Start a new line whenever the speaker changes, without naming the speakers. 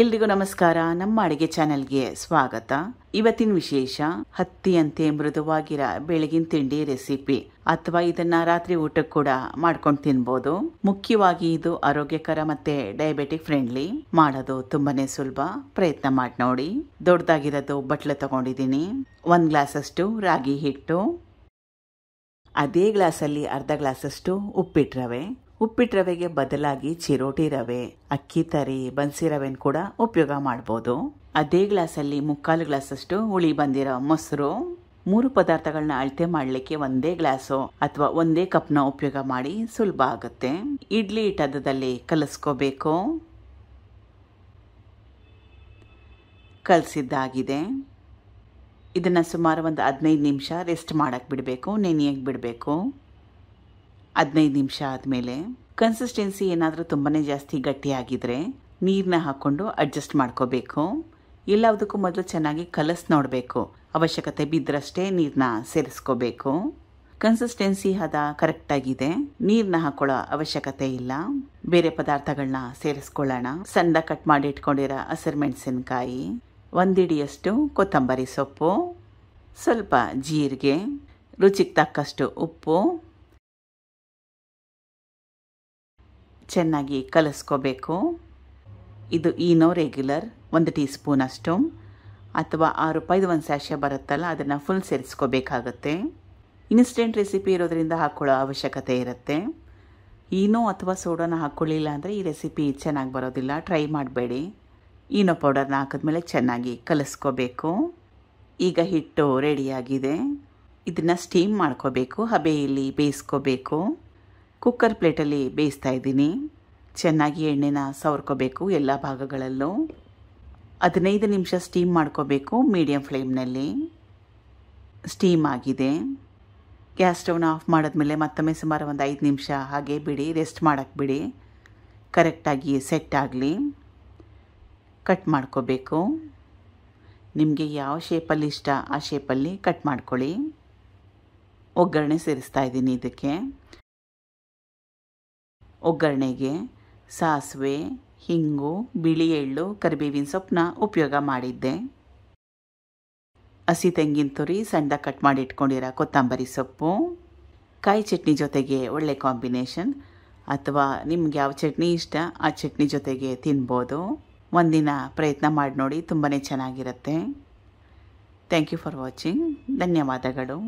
ಎಲ್ರಿಗೂ ನಮಸ್ಕಾರ ನಮ್ಮ ಅಡುಗೆ ಚಾನೆಲ್ಗೆ ಸ್ವಾಗತ ಇವತ್ತಿನ ವಿಶೇಷ ಹತ್ತಿಯಂತೆ ಮೃದುವಾಗಿರೋ ಬೆಳಗಿನ ತಿಂಡಿ ರೆಸಿಪಿ ಅಥವಾ ಇದನ್ನ ರಾತ್ರಿ ಊಟಕ್ಕೆ ಕೂಡ ಮಾಡ್ಕೊಂಡು ತಿನ್ಬೋದು ಮುಖ್ಯವಾಗಿ ಇದು ಆರೋಗ್ಯಕರ ಮತ್ತೆ ಡಯಾಬೆಟಿಕ್ ಫ್ರೆಂಡ್ಲಿ ಮಾಡೋದು ತುಂಬಾನೇ ಸುಲಭ ಪ್ರಯತ್ನ ಮಾಡಿ ನೋಡಿ ದೊಡ್ಡದಾಗಿರೋದು ಬಟ್ಲು ತಗೊಂಡಿದ್ದೀನಿ ಗ್ಲಾಸ್ ಗ್ಲಾಸಷ್ಟು ರಾಗಿ ಹಿಟ್ಟು ಅದೇ ಗ್ಲಾಸಲ್ಲಿ ಅರ್ಧ ಗ್ಲಾಸಷ್ಟು ಉಪ್ಪಿಟ್ರವೆ ಉಪ್ಪಿಟ್ಟು ರವೆಗೆ ಬದಲಾಗಿ ಚಿರೋಟಿ ರವೆ ಅಕ್ಕಿ ತರಿ ಬನ್ಸಿ ರವೆನ ಕೂಡ ಉಪಯೋಗ ಮಾಡ್ಬೋದು ಅದೇ ಗ್ಲಾಸಲ್ಲಿ ಮುಕ್ಕಾಲು ಗ್ಲಾಸಷ್ಟು ಹುಳಿ ಬಂದಿರೋ ಮೊಸರು ಮೂರು ಪದಾರ್ಥಗಳನ್ನ ಅಳತೆ ಮಾಡಲಿಕ್ಕೆ ಒಂದೇ ಗ್ಲಾಸು ಅಥವಾ ಒಂದೇ ಕಪ್ನ ಉಪಯೋಗ ಮಾಡಿ ಸುಲಭ ಆಗುತ್ತೆ ಇಡ್ಲಿ ಹಿಟ್ಟದಲ್ಲಿ ಕಲಸ್ಕೋಬೇಕು ಕಲಸಿದ್ದಾಗಿದೆ ಇದನ್ನು ಸುಮಾರು ಒಂದು ಹದಿನೈದು ನಿಮಿಷ ರೆಸ್ಟ್ ಮಾಡಕ್ಕೆ ಬಿಡಬೇಕು ನೆನೆಯಕ್ಕೆ ಬಿಡಬೇಕು ಹದಿನೈದು ನಿಮಿಷ ಆದಮೇಲೆ ಕನ್ಸಿಸ್ಟೆನ್ಸಿ ಏನಾದರೂ ತುಂಬಾ ಜಾಸ್ತಿ ಗಟ್ಟಿಯಾಗಿದ್ರೆ ನೀರನ್ನ ಹಾಕ್ಕೊಂಡು ಅಡ್ಜಸ್ಟ್ ಮಾಡ್ಕೋಬೇಕು ಎಲ್ಲದಕ್ಕೂ ಮೊದಲು ಚೆನ್ನಾಗಿ ಕಲಸ್ ನೋಡಬೇಕು ಅವಶ್ಯಕತೆ ಬಿದ್ದರಷ್ಟೇ ನೀರನ್ನ ಸೇರಿಸ್ಕೋಬೇಕು ಕನ್ಸಿಸ್ಟೆನ್ಸಿ ಹದ ಕರೆಕ್ಟಾಗಿದೆ ನೀರನ್ನ ಹಾಕೊಳ್ಳೋ ಅವಶ್ಯಕತೆ ಇಲ್ಲ ಬೇರೆ ಪದಾರ್ಥಗಳನ್ನ ಸೇರಿಸ್ಕೊಳ್ಳೋಣ ಸಣ್ಣ ಕಟ್ ಮಾಡಿ ಇಟ್ಕೊಂಡಿರೋ ಹಸಿರು ಮೆಣಸಿನ್ಕಾಯಿ ಒಂದಿಡಿಯಷ್ಟು ಕೊತ್ತಂಬರಿ ಸೊಪ್ಪು ಸ್ವಲ್ಪ ಜೀರಿಗೆ ರುಚಿಗೆ ತಕ್ಕಷ್ಟು ಉಪ್ಪು ಚೆನ್ನಾಗಿ ಕಲಿಸ್ಕೋಬೇಕು ಇದು ಈನೋ ರೆಗ್ಯುಲರ್ ಒಂದು ಟೀ ಸ್ಪೂನ್ ಅಷ್ಟು ಅಥವಾ ಆರು ರೂಪಾಯಿದು ಒಂದು ಸ್ಯಾಶೆ ಬರುತ್ತಲ್ಲ ಅದನ್ನು ಫುಲ್ ಸೇರಿಸ್ಕೋಬೇಕಾಗತ್ತೆ ಇನ್ಸ್ಟೆಂಟ್ ರೆಸಿಪಿ ಇರೋದರಿಂದ ಹಾಕ್ಕೊಳ್ಳೋ ಅವಶ್ಯಕತೆ ಇರುತ್ತೆ ಈನೋ ಅಥವಾ ಸೋಡಾನ ಹಾಕ್ಕೊಳ್ಳಿಲ್ಲ ಅಂದರೆ ಈ ರೆಸಿಪಿ ಚೆನ್ನಾಗಿ ಬರೋದಿಲ್ಲ ಟ್ರೈ ಮಾಡಬೇಡಿ ಈನೋ ಪೌಡರ್ನ ಹಾಕಿದ್ಮೇಲೆ ಚೆನ್ನಾಗಿ ಕಲಸ್ಕೋಬೇಕು ಈಗ ಹಿಟ್ಟು ರೆಡಿಯಾಗಿದೆ ಇದನ್ನು ಸ್ಟೀಮ್ ಮಾಡ್ಕೋಬೇಕು ಹಬೆಯಲ್ಲಿ ಬೇಯಿಸ್ಕೋಬೇಕು ಕುಕ್ಕರ್ ಪ್ಲೇಟಲ್ಲಿ ಬೇಯಿಸ್ತಾ ಇದ್ದೀನಿ ಚೆನ್ನಾಗಿ ಎಣ್ಣೆನ ಸವರ್ಕೋಬೇಕು ಎಲ್ಲ ಭಾಗಗಳಲ್ಲೂ ಹದಿನೈದು ನಿಮಿಷ ಸ್ಟೀಮ್ ಮಾಡ್ಕೋಬೇಕು ಮೀಡಿಯಮ್ ಫ್ಲೇಮ್ನಲ್ಲಿ ಸ್ಟೀಮ್ ಆಗಿದೆ ಗ್ಯಾಸ್ ಸ್ಟವ್ನ ಆಫ್ ಮಾಡಿದ್ಮೇಲೆ ಮತ್ತೊಮ್ಮೆ ಸುಮಾರು ಒಂದು ಐದು ನಿಮಿಷ ಹಾಗೆ ಬಿಡಿ ರೆಸ್ಟ್ ಮಾಡೋಕ್ಕೆ ಬಿಡಿ ಕರೆಕ್ಟಾಗಿ ಸೆಟ್ ಆಗಲಿ ಕಟ್ ಮಾಡ್ಕೋಬೇಕು ನಿಮಗೆ ಯಾವ ಶೇಪಲ್ಲಿ ಇಷ್ಟ ಆ ಶೇಪಲ್ಲಿ ಕಟ್ ಮಾಡ್ಕೊಳ್ಳಿ ಒಗ್ಗರಣೆ ಸೇರಿಸ್ತಾ ಇದ್ದೀನಿ ಇದಕ್ಕೆ ಒಗ್ಗರಣೆಗೆ ಸಾಸಿವೆ ಹಿಂಗು ಬಿಳಿ ಎಳ್ಳು ಕರಿಬೇವಿನ ಸೊಪ್ಪನ್ನ ಉಪಯೋಗ ಮಾಡಿದ್ದೆ ಹಸಿ ತೆಂಗಿನ ತುರಿ ಸಣ್ಣ ಕಟ್ ಮಾಡಿ ಇಟ್ಕೊಂಡಿರೋ ಕೊತ್ತಂಬರಿ ಸೊಪ್ಪು ಕಾಯಿ ಚಟ್ನಿ ಜೊತೆಗೆ ಒಳ್ಳೆ ಕಾಂಬಿನೇಷನ್ ಅಥವಾ ನಿಮ್ಗೆ ಯಾವ ಚಟ್ನಿ ಇಷ್ಟ ಆ ಚಟ್ನಿ ಜೊತೆಗೆ ತಿನ್ಬೋದು ಒಂದಿನ ಪ್ರಯತ್ನ ಮಾಡಿ ನೋಡಿ ತುಂಬಾ ಚೆನ್ನಾಗಿರುತ್ತೆ ಥ್ಯಾಂಕ್ ಯು ಫಾರ್ ವಾಚಿಂಗ್ ಧನ್ಯವಾದಗಳು